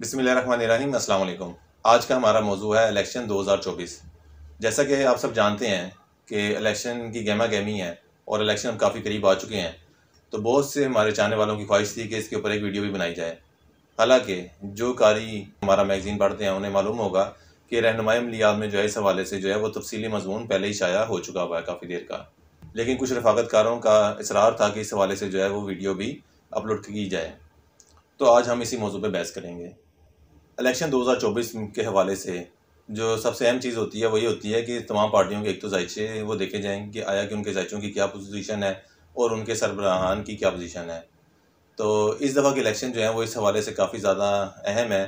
बिसमीम अल्लाम आज का हमारा मौजू है इलेक्शन 2024 जैसा कि आप सब जानते हैं कि इलेक्शन की गहमा गहमी है और इलेक्शन हम काफ़ी करीब आ चुके हैं तो बहुत से हमारे चाहने वालों की ख्वाहिश थी कि इसके ऊपर एक वीडियो भी बनाई जाए हालांकि जो कारी हमारा मैगज़ीन पढ़ते हैं उन्हें मालूम होगा कि रहनमाय अमलियात में जो है इस हवाले से जो है वो तफसली मजमून पहले ही शाया हो चुका हुआ है काफ़ी देर का लेकिन कुछ रफाकतकारों का इसरार था कि इस हवाले से जो है वो वीडियो भी अपलोड की जाए तो आज हम इसी मौजू पर बहस करेंगे इलेक्शन 2024 के हवाले से जो सबसे अहम चीज़ होती है वही होती है कि तमाम पार्टियों के एक तो जायचे वो देखे जाएंगे कि आया कि उनके जायचों की क्या पोजीशन है और उनके सरबराहान की क्या पोजीशन है तो इस दफ़ा के इलेक्शन जो है वो इस हवाले से काफ़ी ज़्यादा अहम है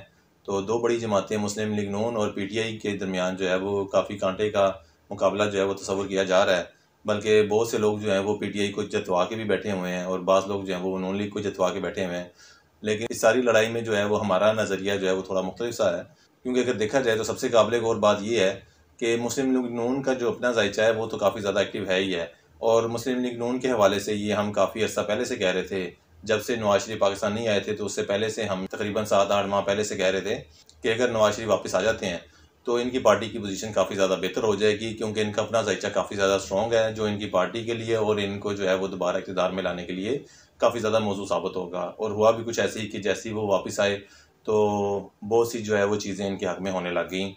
तो दो बड़ी जमातें मुस्लिम लीग नून और पी टी आई के दरमियान जो है वो काफ़ी कांटे का मुकाबला जो है वो तस्वर किया जा रहा है बल्कि बहुत से लोग जो हैं वो पी टी आई को जतवा के भी बैठे हुए हैं और बाज़ लोग जो हैं वो नून लीग को जतवा के बैठे हुए हैं लेकिन इस सारी लड़ाई में जो है वो हमारा नज़रिया जो है वो थोड़ा मुख्तलिफ सा है क्योंकि अगर देखा जाए तो सबसे काबिल और बात यह है कि मुस्लिम लीग नून का जो अपना जायचा है वो तो काफ़ी ज़्यादा एक्टिव है ही है और मुस्लिम लीग नून के हवाले से ये हम काफ़ी अर्सा पहले से कह रहे थे जब से नवाज शरीफ पाकिस्तान नहीं आए थे तो उससे पहले से हम तकरीबन सात आठ माह पहले से कह रहे थे कि अगर नवाज शरीफ वापस आ जाते हैं तो इनकी पार्टी की पोजीशन काफ़ी ज़्यादा बेहतर हो जाएगी क्योंकि इनका अपना जायचा काफ़ी ज़्यादा स्ट्रॉन्ग है जो इनकी पार्टी के लिए और इनको जो है वो दोबारा इकतदार में लाने के लिए काफ़ी ज़्यादा मौजू साबित होगा और हुआ भी कुछ ऐसे ही कि जैसे ही वो वापस आए तो बहुत सी जो है वो चीज़ें इनके हक़ में होने लग गई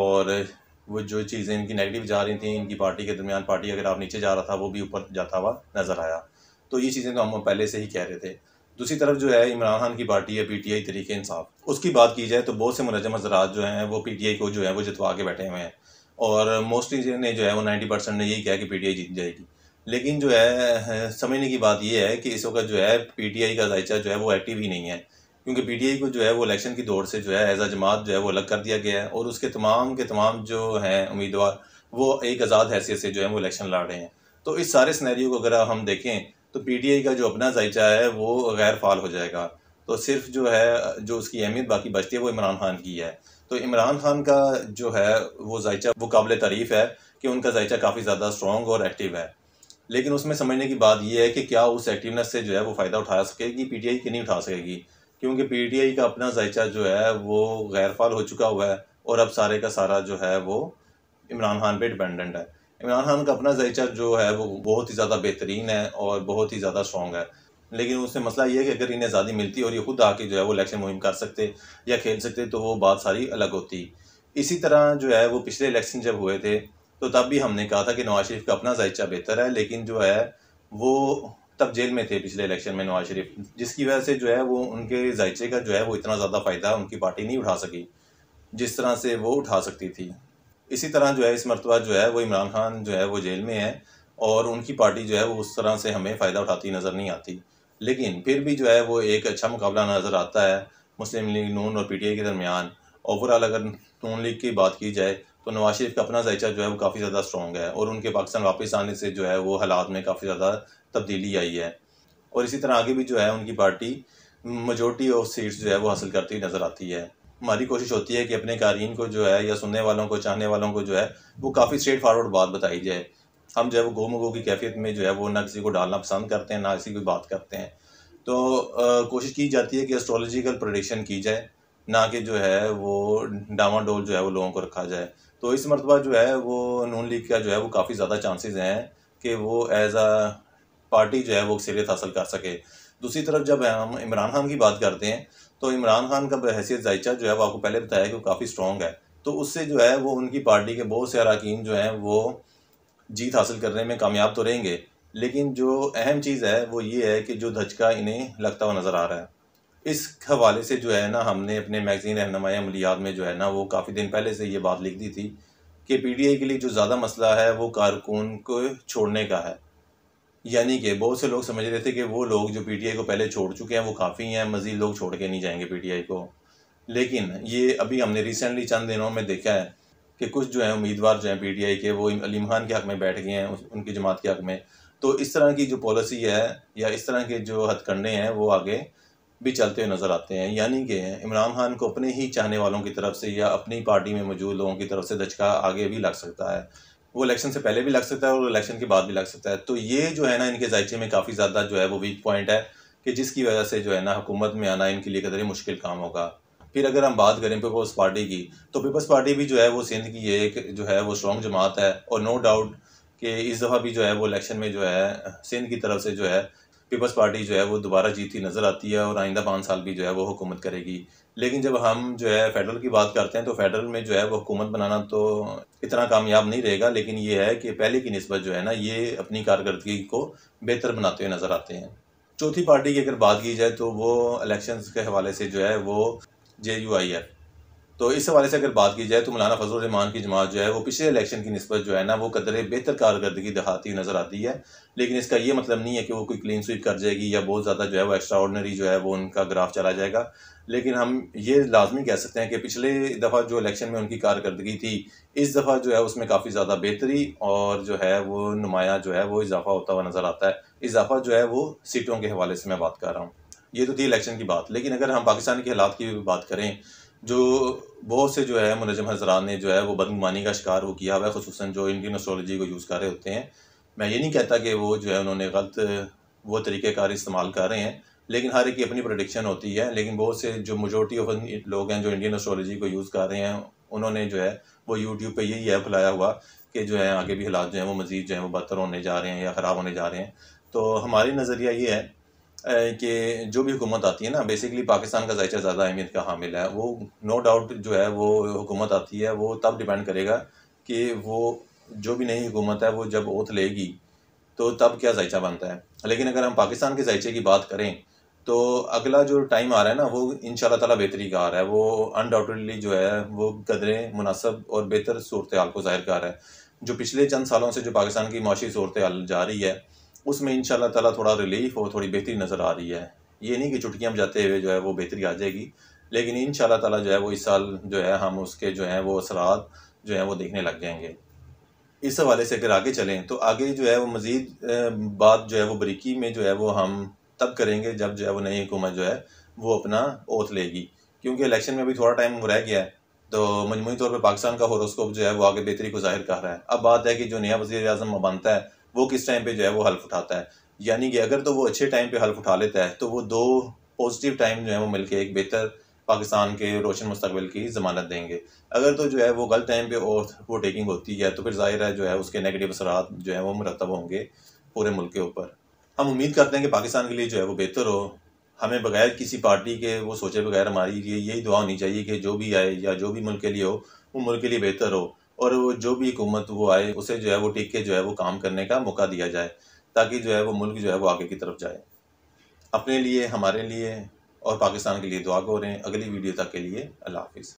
और वो जो चीज़ें इनकी नेगेटिव जा रही थी इनकी पार्टी के दरमियान पार्टी अगर आप नीचे जा रहा था वो भी ऊपर जाता हुआ नज़र आया तो ये चीज़ें तो हम पहले से ही कह रहे थे दूसरी तरफ जो है इमरान खान की पार्टी है पी टी आई तरीके इंसाफ उसकी बात की जाए तो बहुत से मुलजम हजरात जो हैं वो पी टी आई को जो है वो जितवा के बैठे हुए हैं और मोस्टली ने जो है वो नाइन्टी परसेंट ने यही कहा कि पी टी आई जीत जाएगी लेकिन जो है समझने की बात यह है कि इस वक्त जो है पीटीआई का जायचा जो है वो एक्टिव ही नहीं है क्योंकि पीटीआई को जो है वो इलेक्शन की दौड़ से जो है एज आ जमात जो है वो अलग कर दिया गया है और उसके तमाम के तमाम जो हैं उम्मीदवार वो एक आज़ाद हैसियत से जो है वो इलेक्शन लड़ रहे हैं तो इस सारे सिनेरियो को अगर हम देखें तो पीटीआई का जो अपना जायचा है वो गैर फाल हो जाएगा तो सिर्फ जो है जो उसकी अहमियत बाकी बचती है वो इमरान खान की है तो इमरान खान का जो है वो जायचा वो काबिल तारीफ़ है कि उनका जायचा काफ़ी ज़्यादा स्ट्रॉन्ग और एक्टिव है लेकिन उसमें समझने की बात यह है कि क्या उस एक्टिवनेस से जो है वो फ़ायदा उठा सकेगी पीटीआई की नहीं उठा सकेगी क्योंकि पीटीआई का अपना जायचा जो है वो गैरफाल हो चुका हुआ है और अब सारे का सारा जो है वो इमरान खान पे डिपेंडेंट है इमरान खान का अपना जायचा जो है वो बहुत ही ज़्यादा बेहतरीन है और बहुत ही ज़्यादा स्ट्रॉन्ग है लेकिन उससे मसला ये है कि अगर इन्हें आज़ादी मिलती और ये खुद आके जो है वो इलेक्शन मुहिम कर सकते या खेल सकते तो वो बात सारी अलग होती इसी तरह जो है वो पिछले इलेक्शन जब हुए थे तो तब भी हमने कहा था कि नवाज शरीफ का अपना जायचा बेहतर है लेकिन जो है वो तब जेल में थे पिछले इलेक्शन में नवाज शरीफ जिसकी वजह से जो है वो उनके जायचे का जो है वो इतना ज़्यादा फ़ायदा उनकी पार्टी नहीं उठा सकी जिस तरह से वो उठा सकती थी इसी तरह जो है इस मरतबा जो है वो इमरान खान जो है वो जेल में है और उनकी पार्टी जो है वो उस तरह से हमें फ़ायदा उठाती नज़र नहीं आती लेकिन फिर भी जो है वो एक अच्छा मुकाबला नज़र आता है मुस्लिम लीग नून और पीटीआई के दरमियान ओवरऑल अगर नून लीग की बात की जाए तो नवाज शरीफ का अपना जायचा जो है वो काफ़ी ज़्यादा स्ट्रॉन्ग है और उनके पाकिस्तान वापस आने से जो है वो हालात में काफ़ी ज़्यादा तब्दीली आई है और इसी तरह आगे भी जो है उनकी पार्टी मजोरिटी ऑफ सीट्स जो है वो हासिल करती हुई नज़र आती है हमारी कोशिश होती है कि अपने कारीन को जो है या सुनने वालों को चाहने वालों को जो है वो काफ़ी स्ट्रेट फॉरवर्ड बात बताई जाए हम जो है वो मगो की कैफियत में जो है वो ना किसी को डालना पसंद करते हैं ना किसी की बात करते हैं तो आ, कोशिश की जाती है कि एस्ट्रोलॉजिकल प्रोडिक्शन की जाए ना कि जो है वो डामाडोल जो है वो लोगों को रखा जाए तो इस मरतबा जो है वो नून लीग का जो है वो काफ़ी ज़्यादा चांसेस हैं कि वो एज़ आ पार्टी जो है वो अक्सरियत हासिल कर सके दूसरी तरफ जब हम इमरान खान की बात करते हैं तो इमरान खान का बहसीत जायचा जो है वो आपको पहले बताया कि वो काफ़ी स्ट्रॉन्ग है तो उससे जो है वो उनकी पार्टी के बहुत से अरकान जो हैं वो जीत हासिल करने में कामयाब तो रहेंगे लेकिन जो अहम चीज़ है वो ये है कि जो धचका इन्हें लगता हुआ नज़र आ रहा है इस हवाले से जो है ना हमने अपने मैगज़ीन रहनमाई अमलियात में जो है ना वो काफ़ी दिन पहले से ये बात लिख दी थी कि पी टी आई के लिए जो ज़्यादा मसला है वो कारकुन को छोड़ने का है यानी कि बहुत से लोग समझ रहे थे कि वो लोग जो पी टी आई को पहले छोड़ चुके हैं वो काफ़ी हैं मज़ीद लोग छोड़ के नहीं जाएंगे पी टी आई को लेकिन ये अभी हमने रिसेंटली चंद दिनों में देखा है कि कुछ जो है उम्मीदवार जो हैं पी टी आई के वो अलीम खान के हक़ में बैठ गए हैं उनकी जमात के हक़ में तो इस तरह की जो पॉलिसी है या इस तरह के जो हथकंडे हैं वो आगे भी चलते हुए नज़र आते हैं यानी कि इमरान खान को अपने ही चाहने वालों की तरफ से या अपनी पार्टी में मौजूद लोगों की तरफ से धचका आगे भी लग सकता है वो इलेक्शन से पहले भी लग सकता है और इलेक्शन के बाद भी लग सकता है तो ये जो है ना इनके जायचे में काफ़ी ज़्यादा जो है वो वीक पॉइंट है कि जिसकी वजह से जो है ना हुकूमत में आना इनके लिए कदर मुश्किल काम होगा फिर अगर हम बात करें पीपल्स पार्टी की तो पीपल्स पार्टी भी जो है वो सिंध की एक जो है वो स्ट्रॉन्ग जमात है और नो डाउट कि इस दफ़ा भी जो है वो इलेक्शन में जो है सिंध की तरफ से जो है पीपल्स पार्टी जो है वो दोबारा जीती नज़र आती है और आइंदा पाँच साल भी जो है वो हुकूमत करेगी लेकिन जब हम जो है फेडरल की बात करते हैं तो फेडरल में जो है वो हुकूमत बनाना तो इतना कामयाब नहीं रहेगा लेकिन ये है कि पहले की नस्बत जो है ना ये अपनी कारकर्दगी को बेहतर बनाते हुए नज़र आते हैं चौथी पार्टी की अगर बात की जाए तो वो इलेक्शन के हवाले से जो है वो जे यू आई एफ तो इस हवाले से अगर बात की जाए तो मौलाना फजल रहमान की जमात जो है वो पिछले इलेक्शन की नस्बत जो है ना वो कदर बेहतर कारकर्दगी दिखाती हुई नज़र आती है लेकिन इसका ये मतलब नहीं है कि वो कोई क्लीन स्वीप कर जाएगी या बहुत ज़्यादा जो है वो एक्स्ट्रा ऑर्डनरी जो है वो उनका ग्राफ चला जाएगा लेकिन हम ये लाजमी कह सकते हैं कि पिछले दफ़ा जो इलेक्शन में उनकी कारकर्दगी थी इस दफ़ा जो है उसमें काफ़ी ज़्यादा बेहतरी और जो है वो नुमाया जो है वो इजाफा होता हुआ नज़र आता है इजाफा जो है वो सीटों के हवाले से मैं बात कर रहा हूँ ये तो थी इलेक्शन की बात लेकिन अगर हम पाकिस्तान के हालात की भी बात करें जो बहुत से जो है मुनजम हजरा ने जो है वो बदगुमानी का शिकार वो किया हुआ है खसूस जो इंडियन एस्ट्रोलॉजी को यूज़ कर रहे होते हैं मैं ये नहीं कहता कि वो जो है उन्होंने गलत वो तरीक़ेकार इस्तेमाल कर रहे हैं लेकिन हर एक की अपनी प्रोडिक्शन होती है लेकिन बहुत से जो मेजोरिटी ऑफ लोग हैं जो इंडियन एस्ट्रोलॉजी को यूज़ कर रहे हैं उन्होंने जो है वो यूट्यूब पर यही ऐप लाया हुआ कि जो है आगे भी हालात जो है वो मज़ीद जो है वो बदतर होने जा रहे हैं या ख़राब होने जा रहे हैं तो हमारी नज़रिया ये है कि जो भी हुकूमत आती है ना बेसिकली पाकिस्तान का जायचा ज़्यादा अहमियत का हामिल है वो नो डाउट जो है वो हुकूमत आती है वो तब डिपेंड करेगा कि वो जो भी नई हुकूमत है वो जब ओथ लेगी तो तब क्या जायचा बनता है लेकिन अगर हम पाकिस्तान के जायचे की बात करें तो अगला जो टाइम आ रहा है ना वो इन ताला बेहतरी का आ रहा है वो अनडाउटली जो है वो कदरें मुनासब और बेहतर सूरत हाल को ज़ाहिर कर रहा है जो पिछले चंद सालों से जो पाकिस्तान की माशी सूरत हाल जा रही है उसमें इन ताला थोड़ा रिलीफ और थोड़ी बेहतरी नज़र आ रही है ये नहीं कि चुटकियाँ बजाते हुए जो है वो बेहतरी आ जाएगी लेकिन इन ताला जो है वो इस साल जो है हम उसके जो हैं वो असरात जो हैं वो देखने लग जाएंगे इस हवाले से अगर आगे चलें तो आगे जो है वो मज़ीद बात जो है वो बरीकी में जो है वो हम तब करेंगे जब जो है वो नई हुकूमत जो है वो अपना ओथ लेगी क्योंकि इलेक्शन में भी थोड़ा टाइम रह गया है तो मजमू तौर पर पाकिस्तान का हॉरोस्कोप जो है वो आगे बेहतरी को जाहिर कर रहा है अब बात है कि जो नया वजी अजम बनता है वो किस टाइम पे जो है वो हल्फ उठाता है यानी कि अगर तो वो अच्छे टाइम पे हल्फ उठा लेता है तो वो दो पॉजिटिव टाइम जो है वो मिलके एक बेहतर पाकिस्तान के रोशन मुस्तबिल की ज़मानत देंगे अगर तो जो है वो गलत टाइम पे और वो टेकिंग होती है तो फिर ज़ाहिर है जो है उसके नेगेटिव असर जो है वो मरतब होंगे पूरे मुल्क के ऊपर हम उम्मीद करते हैं कि पाकिस्तान के लिए जो है वो बेहतर हो हमें बगैर किसी पार्टी के वो सोचे बगैर हमारी ये यही दुआ होनी चाहिए कि जो भी आए या जो भी मुल्क के लिए हो वो मुल्क के लिए बेहतर हो और वो जो भी हुकूमत वो आए उसे जो है वो टिक के जो है वो काम करने का मौका दिया जाए ताकि जो है वो मुल्क जो है वो आगे की तरफ जाए अपने लिए हमारे लिए और पाकिस्तान के लिए दुआ करें अगली वीडियो तक के लिए अल्लाह हाफिज़